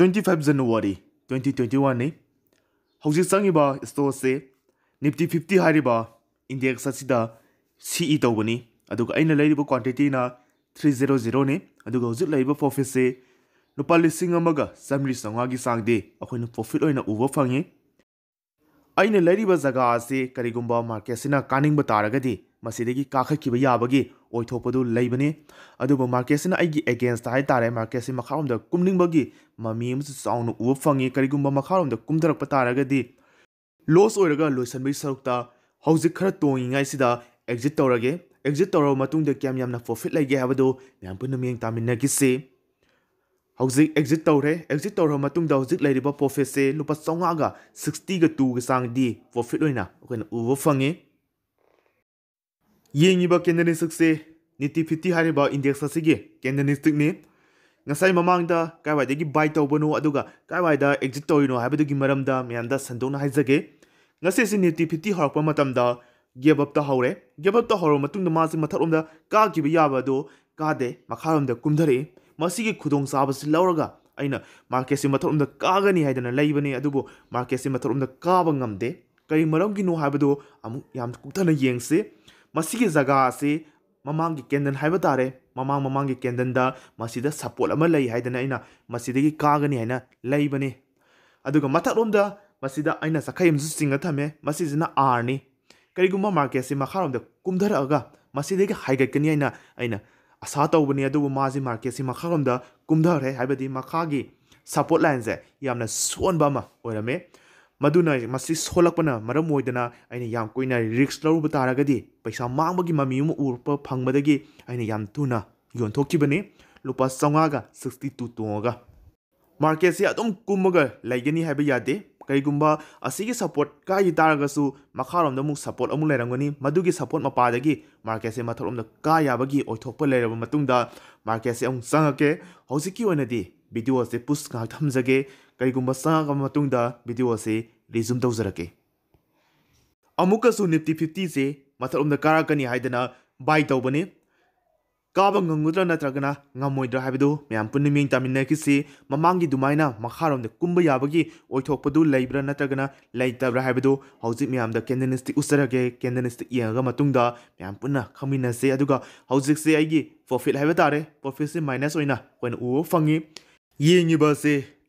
25 जनवरी 2021 ni ꯍꯧꯖꯤꯛ ꯆꯪꯉꯤꯕ ꯁ꯭ꯇꯣꯛꯁꯦ ꯅꯤꯐꯇꯤ fifty ꯍꯥꯏꯔꯤꯕ index ꯑꯁꯤꯗ ꯁꯤ ꯏ ꯇꯧꯕꯅꯤ ꯑꯗꯨꯒ ꯑꯩꯅ ꯂꯩꯔꯤꯕ ꯀ꯭ꯋꯥꯟꯇꯤꯇꯤꯅ ꯊ꯭ꯔꯤ ꯖꯦꯔꯣ ꯖꯦꯔꯣꯅꯤ ꯑꯗꯨꯒ ꯍꯧꯖꯤꯛ ꯂꯩꯔꯤꯕ ꯄ꯭ꯔꯣꯐꯤꯠꯁꯦ ꯂꯨꯄꯥ ꯂꯤꯁꯤꯡ ꯑꯃꯒ ꯆꯥꯝꯃꯔꯤ ꯆꯥꯝꯃꯉꯥꯒꯤ ꯆꯥꯡꯗꯤ ꯑꯩꯈꯣꯏꯅ ꯄ꯭ꯔꯣꯐꯤꯠ ꯑꯣꯏꯅ ꯎꯕ ꯐꯪꯉꯤ ꯑꯩꯅ ꯂꯩꯔꯤꯕ ꯖꯒꯥ ꯑꯁꯤ ꯀꯔꯤꯒꯨꯝꯕ ꯃꯥꯔꯀꯦꯠꯁꯤꯅ ꯀꯥꯅꯤꯡꯕ ꯇꯥꯔꯒꯗꯤ ꯃꯁꯤꯗꯒꯤ ꯀꯥꯈꯠꯈꯤꯕ ꯌꯥꯕꯒꯤ ꯑꯣꯏꯊꯣꯛꯄꯗꯨ ꯂꯩꯕꯅꯤ ꯑꯗꯨꯕꯨ ꯃꯥꯔꯀꯦꯠꯁꯤꯅ ꯑꯩꯒꯤ ꯑꯦꯒꯦꯟꯁꯇ ꯍꯥꯏꯇꯥꯔꯦ ꯃꯥꯔꯀꯦꯠꯁꯤ ꯃꯈꯥꯔꯣꯝꯗ ꯀꯨꯝꯅꯤꯡꯕꯒꯤ ꯃꯃꯤ ꯑꯃꯁꯨ ꯆꯥꯎꯅ ꯎꯕ ꯐꯪꯉꯤ ꯀꯔꯤꯒꯨꯝꯕ ꯃꯈꯥꯔꯣꯝꯗ ꯀꯨꯝꯊꯔꯛꯄ ꯇꯥꯔꯒꯗꯤ ꯂꯣꯁ ꯑꯣꯏꯔꯒ ꯂꯣꯏꯁꯤꯟꯕꯒꯤ ꯁꯔꯨꯛꯇ ꯍꯧꯖꯤꯛ ꯈꯔ ꯇꯣꯡꯉꯤꯉꯩꯁꯤꯗ ꯑꯦꯛꯖꯤꯠ ꯇꯧꯔꯒꯦ ꯑꯦꯛꯖꯤꯠ ꯇꯧꯔꯕ ꯃꯇꯨꯡꯗ ꯀꯌꯥꯝ ꯌꯥꯝꯅ ꯄ꯭ꯔꯣꯐꯤꯠ ꯂꯩꯒꯦ ꯍꯥꯏꯕꯗꯨ ꯃꯌꯥꯝ ꯄꯨꯟꯅ ꯃꯤꯠꯌꯦꯡ ꯇꯥꯃꯤꯟꯅꯈꯤꯁꯤ ꯍꯧꯖꯤꯛ ꯑꯦꯛꯖꯤꯠ ꯇꯧꯔꯦ ꯑꯦꯛꯖꯤꯠ ꯇꯧꯔꯕ ꯃꯇꯨꯡꯗ ꯍꯧꯖꯤꯛ ꯂꯩꯔꯤꯕ ꯄ꯭ꯔꯣꯐꯤꯠꯁꯦ ꯂꯨꯄꯥ ꯆꯥꯝꯃꯉꯥꯒ ꯁꯤꯛꯁꯇꯤꯒ ꯇꯨꯒ ꯆꯥꯡꯗꯤ ꯄ꯭ꯔꯣꯐꯤꯠ ꯑꯣꯏꯅ ꯑꯩꯈꯣꯏꯅ ꯎꯕ ꯐꯪꯉꯤ ꯌꯦꯡꯉꯤꯕ ꯀꯦꯟꯗꯅꯤꯁꯇꯤꯛꯁꯦ ꯅꯤꯇꯤ ꯐꯤꯇꯤ ꯍꯥꯏꯔꯤꯕ ꯏꯟꯗꯦꯛꯁ ꯑꯁꯤꯒꯤ ꯀꯦꯟꯗꯅꯤꯁꯇꯤꯛꯅꯤ ꯉꯁꯥꯏ ꯃꯃꯥꯡꯗ ꯀꯥꯏꯋꯥꯏꯗꯒꯤ ꯕꯥꯏ ꯇꯧꯕꯅꯣ ꯑꯗꯨꯒ ꯀꯥꯏꯋꯥꯏꯗ ꯑꯦꯛꯖꯤꯠ ꯇꯧꯔꯤꯅꯣ ꯍꯥꯏꯕꯗꯨꯒꯤ ꯃꯔꯝꯗ ꯃꯌꯥꯝꯗ ꯁꯟꯗꯣꯛꯅ ꯍꯥꯏꯖꯒꯦ ꯉꯁꯤꯁꯤ ꯅꯤꯇꯤ ꯐꯤꯐꯇꯤ ꯍꯧꯔꯛꯄ ꯃꯇꯝꯗ ꯒꯦꯞ ꯑꯞꯇ ꯍꯧꯔꯦ ꯒꯦꯞ ꯑꯞꯇ ꯍꯧꯔꯕ ꯃꯇꯨꯡꯗ ꯃꯥꯁꯤ ꯃꯊꯛꯂꯣꯝꯗ ꯀꯥꯈꯤꯕ ꯌꯥꯕ ꯑꯗꯨ ꯀꯥꯗꯦ ꯃꯈꯥꯔꯣꯝꯗ ꯀꯨꯝꯊꯔꯛꯏ ꯃꯁꯤꯒꯤ ꯈꯨꯗꯣꯡꯆꯥꯕꯁꯤ ꯂꯧꯔꯒ ꯑꯩꯅ ꯃꯥꯔꯀꯦꯠꯁꯤ ꯃꯊꯛꯂꯣꯝꯗ ꯀꯥꯒꯅꯤ ꯍꯥꯏꯗꯅ ꯂꯩꯕꯅꯤ ꯑꯗꯨꯕꯨ ꯃꯥꯔꯀꯦꯠꯁꯤ ꯃꯊꯛꯂꯣꯝꯗ ꯀꯥꯕ ꯉꯝꯗꯦ ꯀꯔꯤ ꯃꯔꯝꯒꯤꯅꯣ ꯍꯥꯏꯕꯗꯨ ꯑꯃꯨꯛ ꯌꯥꯝ ꯀꯨꯞꯊꯅ ꯌꯦꯡꯁꯤ मसी जगह से ममांग के कैंडल है तारे ममांग ममांग के कैंडल सपोटी कागनी है लेबने मथलोमद सखा थमे आरनी कईगम मार्केट से मखाद कुमर हाईगनी है आशा तौबने माजे मार्केट से मखाद कुमर है सपोट लाइन से सोनबे मैं रिस्क लगे पैसा मांग की ममी उप फंगून योथोबने लुप चौगा सिक्सटी टू तोग मारके कूमगे कईगम की सपोर्ट कागू मखाद सपोर्ट लेरंगनी सपोर्ट मपाद की मारके मथलोम का याब लेरब मारके चंगे होने वीडियो अस्े पुस्ट हमजगे कईगुबा विदिओसे रिजूम तौजर के अमुक निफ्टी फिफ्टी से मतलब काराकनी बाई तौबने काब गंगद्र नगनाद्रो मैं पुनः मैं तमीनखी ममान की दुम मखारोम कूब याब्र नगनाब्रो हजि मैम कैंडनीस्टिक उचर के कैंडनीस्टिक मैं पुनः खमीनसे हजिसे प्रोफिट है तारे प्रोफिट से माइनस होना उ फंगे ये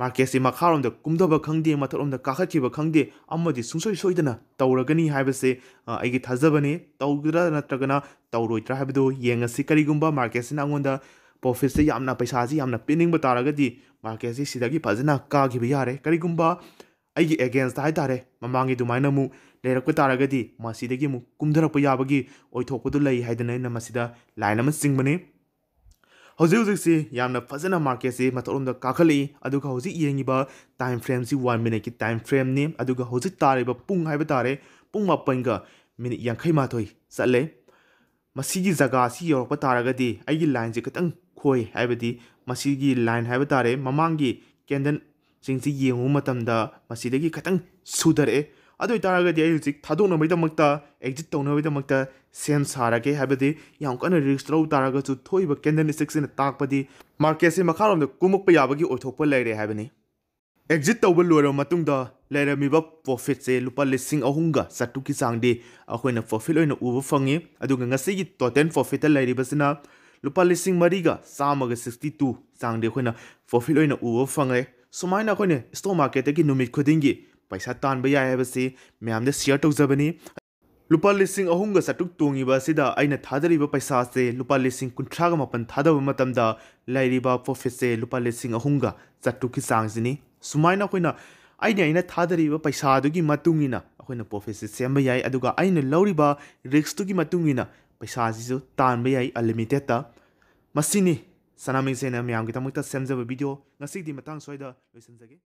ꯃꯥꯔꯀꯦꯠꯁꯤ ꯃꯈꯥꯔꯣꯝꯗ ꯀꯨꯝꯊꯕ ꯈꯪꯗꯦ ꯃꯊꯛꯂꯣꯝꯗ ꯀꯥꯈꯠꯈꯤꯕ ꯈꯪꯗꯦ ꯑꯃꯗꯤ ꯁꯨꯡꯁꯣꯏ ꯁꯣꯏꯗꯅ ꯇꯧꯔꯒꯅꯤ ꯍꯥꯏꯕꯁꯦ ꯑꯩꯒꯤ ꯊꯥꯖꯕꯅꯤ ꯇꯧꯒꯗ꯭ꯔꯥ ꯅꯠꯇ꯭ꯔꯒꯅ ꯇꯧꯔꯣꯏꯗ꯭ꯔꯥ ꯍꯥꯏꯕꯗꯨ ꯌꯦꯡꯉꯁꯤ ꯀꯔꯤꯒꯨꯝꯕ ꯃꯥꯔꯀꯦꯠꯁꯤꯅ ꯑꯩꯉꯣꯟꯗ ꯄ꯭ꯔꯣꯐꯤꯠꯁꯦ ꯌꯥꯝꯅ ꯄꯩꯁꯥꯁꯤ ꯌꯥꯝꯅ ꯄꯤꯅꯤꯡꯕ ꯇꯥꯔꯒꯗꯤ ꯃꯥꯔꯀꯦꯠꯁꯤ ꯁꯤꯗꯒꯤ ꯐꯖꯅ ꯀꯥꯈꯤꯕ ꯌꯥꯔꯦ ꯀꯔꯤꯒꯨꯝꯕ ꯑꯩꯒꯤ ꯑꯦꯒꯦꯟꯁꯇ ꯍꯥꯏꯇꯥꯔꯦ ꯃꯃꯥꯡꯒꯤ ꯑꯗꯨꯃꯥꯏꯅ ꯑꯃꯨꯛ ꯂꯩꯔꯛꯄ ꯇꯥꯔꯒꯗꯤ ꯃꯁꯤꯗꯒꯤ ꯑꯃꯨꯛ ꯀꯨꯝꯊꯔꯛꯄ ꯌꯥꯕꯒꯤ ꯑꯣꯏꯊꯣꯛꯄꯗꯨ ꯂꯩ ꯍꯥꯏꯗꯅ ꯑꯩꯅ ꯃꯁꯤꯗ ꯂꯥꯏꯟ ꯑꯃ ꯆꯤꯡꯕꯅꯤ ꯍꯧꯖꯤꯛ ꯍꯧꯖꯤꯛꯁꯤ ꯌꯥꯝꯅ ꯐꯖꯅ ꯃꯥꯔꯀꯦꯠꯁꯤ ꯃꯊꯛꯂꯣꯝꯗ ꯀꯥꯈꯠꯂꯛꯏ ꯑꯗꯨꯒ ꯍꯧꯖꯤꯛ ꯌꯦꯡꯉꯤꯕ ꯇꯥꯏꯝ ꯐ꯭ꯔꯦꯝꯁꯤ ꯋꯥꯟ ꯃꯤꯅꯠꯀꯤ ꯇꯥꯏꯝ ꯐ꯭ꯔꯦꯝꯅꯤ ꯑꯗꯨꯒ ꯍꯧꯖꯤꯛ ꯇꯥꯔꯤꯕ ꯄꯨꯡ ꯍꯥꯏꯕ ꯇꯥꯔꯦ ꯄꯨꯡ ꯃꯥꯄꯟꯒ ꯃꯤꯅꯤꯠ ꯌꯥꯡꯈꯩꯃꯥꯊꯣꯏ ꯆꯠꯂꯦ ꯃꯁꯤꯒꯤ ꯖꯒꯥꯁꯤ ꯌꯧꯔꯛꯄ ꯇꯥꯔꯒꯗꯤ ꯑꯩꯒꯤ ꯂꯥꯏꯟꯁꯦ ꯈꯤꯇꯪ ꯈꯣꯏ ꯍꯥꯏꯕꯗꯤ ꯃꯁꯤꯒꯤ ꯂꯥꯏꯟ ꯍꯥꯏꯕ ꯇꯥꯔꯦ ꯃꯃꯥꯡꯒꯤ ꯀꯦꯟꯗꯜ ꯁꯤꯡꯁꯤ ꯌꯦꯡꯉꯨꯕ ꯃꯇꯝꯗ ꯃꯁꯤꯗꯒꯤ ꯈꯤꯇꯪ ꯁꯨꯊꯔꯛꯑꯦ ꯑꯗꯨ ꯑꯣꯏꯇꯥꯔꯒꯗꯤ ꯑꯩ ꯍꯧꯖꯤꯛ ꯊꯥꯗꯣꯛꯅꯕꯒꯤꯗꯃꯛꯇ ꯑꯦꯛꯖꯤꯠ ꯇꯧꯅꯕꯒꯤꯗꯃꯛꯇ ꯁꯦꯝ ꯁꯥꯔꯒꯦ ꯍꯥꯏꯕꯗꯤ ꯌꯥꯝ ꯀꯟꯅ ꯔꯤꯛꯁ ꯂꯧ ꯇꯥꯔꯒꯁꯨ ꯊꯣꯛꯏꯕ ꯀꯦꯟꯗꯜ ꯏꯁꯇꯤꯛꯁꯤꯅ ꯇꯥꯛꯄꯗꯤ ꯃꯥꯔꯀꯦꯠꯁꯦ ꯃꯈꯥꯔꯣꯝꯗ ꯀꯨꯝꯃꯛꯄ ꯌꯥꯕꯒꯤ ꯑꯣꯏꯊꯣꯛꯄ ꯂꯩꯔꯦ ꯍꯥꯏꯕꯅꯤ ꯑꯦꯛꯖꯤꯠ ꯇꯧꯕ ꯂꯣꯏꯔꯕ ꯃꯇꯨꯡꯗ ꯂꯩꯔꯝꯃꯤꯕ ꯄ꯭ꯔꯣꯐꯤꯠꯁꯦ ꯂꯨꯄꯥ ꯂꯤꯁꯤꯡ ꯑꯍꯨꯝꯒ ꯆꯥꯇ꯭ꯔꯨꯛꯀꯤ ꯆꯥꯡꯗꯤ ꯑꯩꯈꯣꯏꯅ ꯄ꯭ꯔꯣꯐꯤꯠ ꯑꯣꯏꯅ ꯎꯕ ꯐꯪꯉꯤ ꯑꯗꯨꯒ ꯉꯁꯤꯒꯤ ꯇꯣꯇꯦꯜ ꯄ꯭ꯔꯣꯐꯤꯠꯇ ꯂꯩꯔꯤꯕꯁꯤꯅ ꯂꯨꯄꯥ ꯂꯤꯁꯤꯡ ꯃꯔꯤꯒ ꯆꯥꯝꯃꯒ ꯁꯤꯛꯁꯇꯤ ꯇꯨ ꯆꯥꯡꯗꯤ ꯑꯩꯈꯣꯏꯅ ꯄ꯭ꯔꯣꯐꯤꯠ ꯑꯣꯏꯅ ꯎꯕ ꯐꯪꯂꯦ ꯁꯨꯃꯥꯏꯅ ꯑꯩꯈꯣꯏꯅ ꯏꯁꯇꯣꯛ ꯃꯥꯔꯀꯦꯠꯇꯒꯤ ꯅꯨꯃꯤꯠ ꯈꯨꯗꯤꯡꯒꯤ पैसा तब यायबसी मैम शेयर तौजबनी लुप लिंग अहुंग चटुक तोंगीबा थाद्रीब पैसा से लुप लिंग कुंथ्राग मपन थाद प्रोफिट से लुप लिंग अहुंग चटुक की चाजनी सूमायना थाद्रीब पैसा प्रोफिट सेम की रिस्की पैसा तब ये अनलिमिटेड मसीनी सनामी सेना मैम की तमाम सेमजब भीडियो मतलब लोसगे